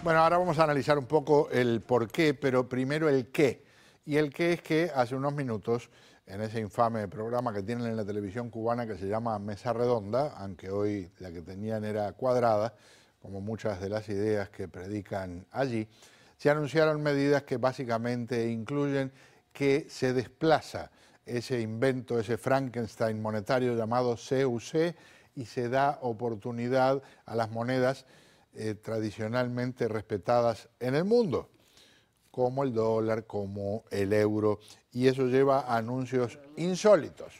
Bueno, ahora vamos a analizar un poco el por qué, pero primero el qué. Y el qué es que hace unos minutos, en ese infame programa que tienen en la televisión cubana que se llama Mesa Redonda, aunque hoy la que tenían era cuadrada, como muchas de las ideas que predican allí, se anunciaron medidas que básicamente incluyen que se desplaza ese invento, ese Frankenstein monetario llamado CUC y se da oportunidad a las monedas eh, tradicionalmente respetadas en el mundo, como el dólar, como el euro, y eso lleva a anuncios insólitos.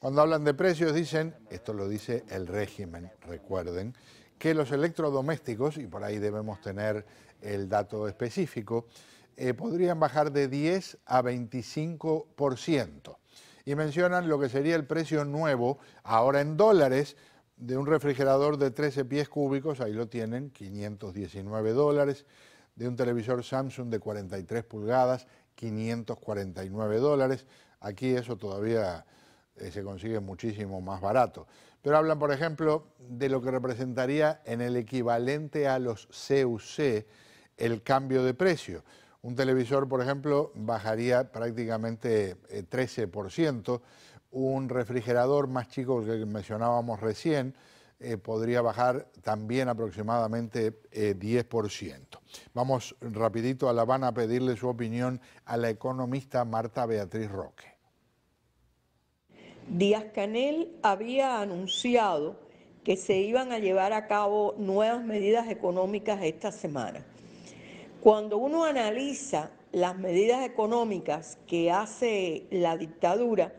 Cuando hablan de precios dicen, esto lo dice el régimen, recuerden, que los electrodomésticos, y por ahí debemos tener el dato específico, eh, podrían bajar de 10 a 25%. Y mencionan lo que sería el precio nuevo, ahora en dólares, de un refrigerador de 13 pies cúbicos, ahí lo tienen, 519 dólares, de un televisor Samsung de 43 pulgadas, 549 dólares. Aquí eso todavía eh, se consigue muchísimo más barato. Pero hablan, por ejemplo, de lo que representaría en el equivalente a los CUC el cambio de precio. Un televisor, por ejemplo, bajaría prácticamente 13%. Eh, un refrigerador más chico que mencionábamos recién, eh, podría bajar también aproximadamente 10%. Eh, Vamos rapidito a La Habana a pedirle su opinión a la economista Marta Beatriz Roque. Díaz Canel había anunciado que se iban a llevar a cabo nuevas medidas económicas esta semana. Cuando uno analiza las medidas económicas que hace la dictadura,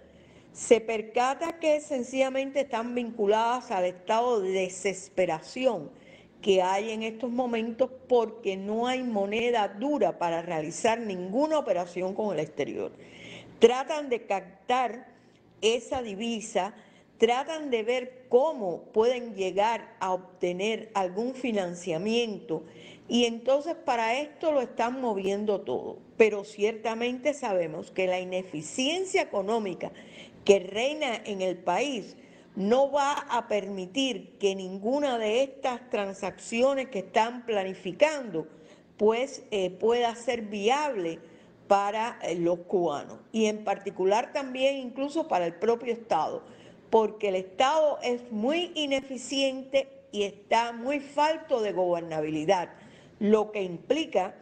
se percata que sencillamente están vinculadas al estado de desesperación que hay en estos momentos porque no hay moneda dura para realizar ninguna operación con el exterior. Tratan de captar esa divisa, tratan de ver cómo pueden llegar a obtener algún financiamiento y entonces para esto lo están moviendo todo. Pero ciertamente sabemos que la ineficiencia económica que reina en el país no va a permitir que ninguna de estas transacciones que están planificando pues eh, pueda ser viable para eh, los cubanos y en particular también incluso para el propio Estado, porque el Estado es muy ineficiente y está muy falto de gobernabilidad, lo que implica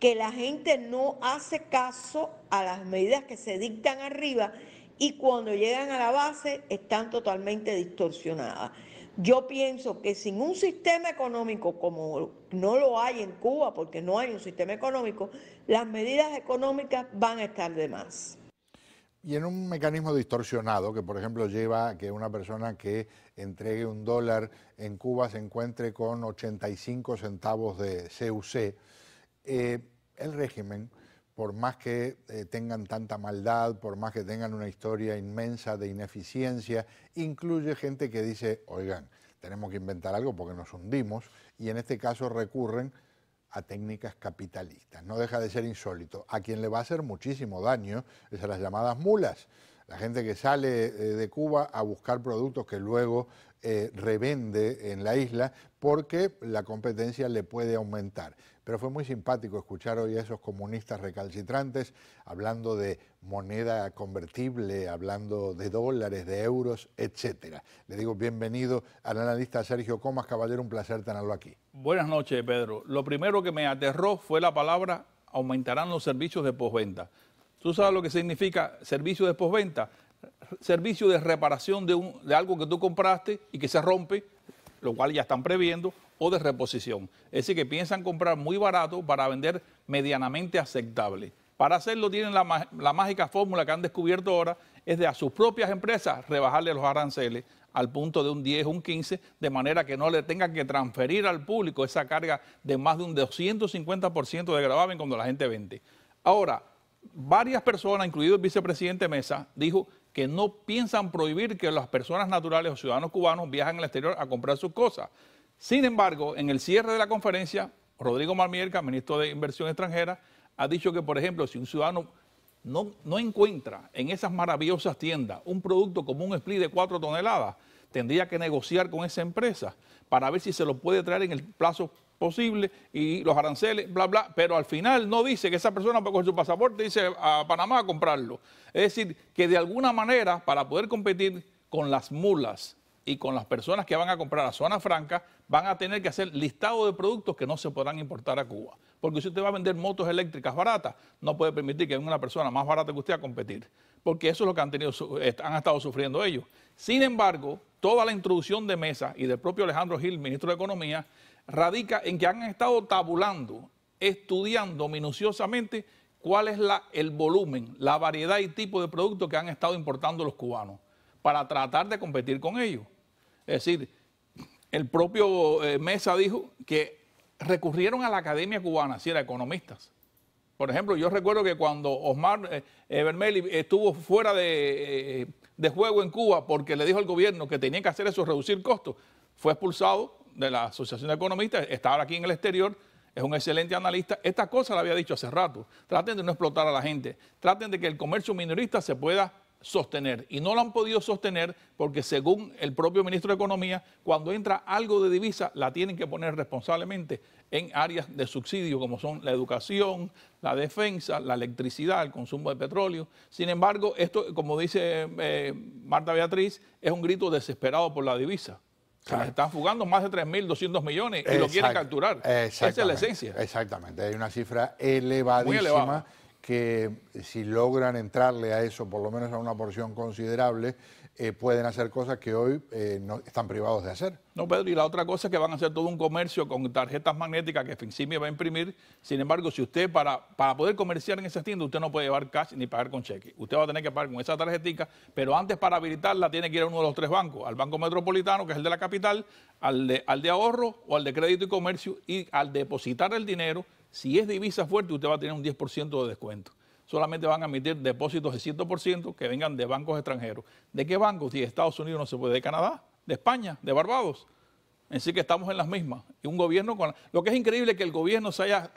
que la gente no hace caso a las medidas que se dictan arriba y cuando llegan a la base están totalmente distorsionadas. Yo pienso que sin un sistema económico como no lo hay en Cuba, porque no hay un sistema económico, las medidas económicas van a estar de más. Y en un mecanismo distorsionado que, por ejemplo, lleva a que una persona que entregue un dólar en Cuba se encuentre con 85 centavos de CUC, eh, el régimen por más que eh, tengan tanta maldad, por más que tengan una historia inmensa de ineficiencia, incluye gente que dice, oigan, tenemos que inventar algo porque nos hundimos, y en este caso recurren a técnicas capitalistas. No deja de ser insólito. A quien le va a hacer muchísimo daño es a las llamadas mulas. La gente que sale eh, de Cuba a buscar productos que luego eh, revende en la isla porque la competencia le puede aumentar. Pero fue muy simpático escuchar hoy a esos comunistas recalcitrantes hablando de moneda convertible, hablando de dólares, de euros, etcétera. Le digo bienvenido al analista Sergio Comas, caballero, un placer tenerlo aquí. Buenas noches, Pedro. Lo primero que me aterró fue la palabra aumentarán los servicios de postventa. ¿Tú sabes lo que significa servicio de postventa? Servicio de reparación de, de algo que tú compraste y que se rompe, lo cual ya están previendo, o de reposición. Es decir, que piensan comprar muy barato para vender medianamente aceptable. Para hacerlo tienen la, mágica fórmula que han descubierto ahora, es de a sus propias empresas rebajarle los aranceles al punto de un 10, un 15, de manera que no le tengan que transferir al público esa carga de más de un 250% de gravamen cuando la gente vende. Ahora, varias personas, incluido el vicepresidente Mesa, dijo que no piensan prohibir que las personas naturales o ciudadanos cubanos viajen al exterior a comprar sus cosas. Sin embargo, en el cierre de la conferencia, Rodrigo Marmierca, ministro de Inversión Extranjera, ha dicho que, por ejemplo, si un ciudadano no, no encuentra en esas maravillosas tiendas un producto como un split de cuatro toneladas, tendría que negociar con esa empresa para ver si se lo puede traer en el plazo posible y los aranceles, bla, bla, pero al final no dice que esa persona va coger su pasaporte dice a Panamá a comprarlo. Es decir, que de alguna manera, para poder competir con las mulas y con las personas que van a comprar a zona franca, van a tener que hacer listado de productos que no se podrán importar a Cuba. Porque si usted va a vender motos eléctricas baratas, no puede permitir que venga una persona más barata que usted a competir. Porque eso es lo que han, tenido, han estado sufriendo ellos. Sin embargo, toda la introducción de Mesa y del propio Alejandro Gil, ministro de Economía, radica en que han estado tabulando, estudiando minuciosamente cuál es el volumen, la variedad y tipo de productos que han estado importando los cubanos para tratar de competir con ellos. Es decir, el propio eh, Mesa dijo que recurrieron a la Academia Cubana, si era economistas. Por ejemplo, yo recuerdo que cuando Osmar eh, Ebermeli estuvo fuera de, eh, de, juego en Cuba porque le dijo al gobierno que tenía que hacer eso, reducir costos, fue expulsado de la Asociación de Economistas, está ahora aquí en el exterior, es un excelente analista. Esta cosa la había dicho hace rato. Traten de no explotar a la gente. Traten de que el comercio minorista se pueda sostener. Y no lo han podido sostener porque según el propio ministro de Economía, cuando entra algo de divisa, la tienen que poner responsablemente en áreas de subsidio como son la educación, la defensa, la electricidad, el consumo de petróleo. Sin embargo, esto, como dice eh, Marta Beatriz, es un grito desesperado por la divisa. Se las están fugando más de 3.200 millones y lo quieren capturar. Esa es la esencia. Exactamente, hay una cifra elevadísima que si logran entrarle a eso, por lo menos a una porción considerable, eh, pueden hacer cosas que hoy eh, no, están privados de hacer. No, Pedro, y la otra cosa es que van a hacer todo un comercio con tarjetas magnéticas que FinSimia va a imprimir. Sin embargo, si usted para, para poder comerciar en esa tienda, usted no puede llevar cash ni pagar con cheque. Usted va a tener que pagar con esa tarjetita, pero antes para habilitarla tiene que ir a uno de los tres bancos, al Banco Metropolitano, que es el de la capital, al de, al de ahorro o al de crédito y comercio, y al depositar el dinero, si es divisa fuerte, usted va a tener un 10% de descuento solamente van a emitir depósitos de 100% que vengan de bancos extranjeros. ¿De qué bancos? Si de Estados Unidos no se puede, de Canadá, de España, de Barbados. sí que estamos en las mismas. Y un gobierno Lo que es increíble es que el gobierno se haya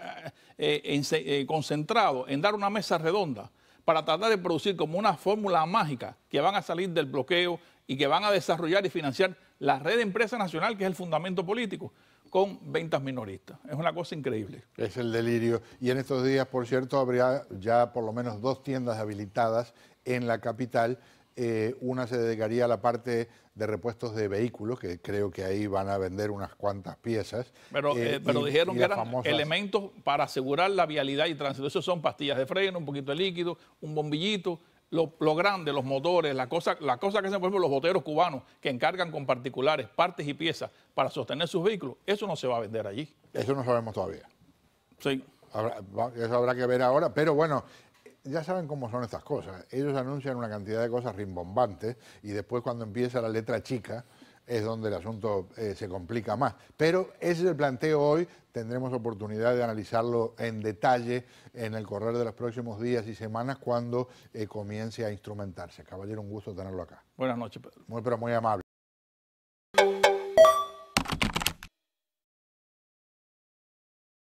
eh, eh, eh, concentrado en dar una mesa redonda para tratar de producir como una fórmula mágica que van a salir del bloqueo y que van a desarrollar y financiar la red de empresa nacional, que es el fundamento político con ventas minoristas. Es una cosa increíble. Es el delirio. Y en estos días, por cierto, habría ya por lo menos dos tiendas habilitadas en la capital. Eh, una se dedicaría a la parte de repuestos de vehículos, que creo que ahí van a vender unas cuantas piezas. Pero, eh, eh, dijeron que eran elementos para asegurar la vialidad y tránsito. Eso son pastillas de freno, un poquito de líquido, un bombillito, lo, grande, los motores, la cosa, que hacen, por ejemplo, los boteros cubanos que encargan con particulares partes y piezas para sostener sus vehículos, eso no se va a vender allí. Eso no sabemos todavía. Sí. eso habrá que ver ahora, pero bueno, ya saben cómo son estas cosas. Ellos anuncian una cantidad de cosas rimbombantes y después cuando empieza la letra chica, es donde el asunto eh, se complica más. Pero ese es el planteo hoy, tendremos oportunidad de analizarlo en detalle en el correr de los próximos días y semanas cuando eh, comience a instrumentarse. Caballero, un gusto tenerlo acá. Buenas noches, Pedro. Muy, pero muy amable.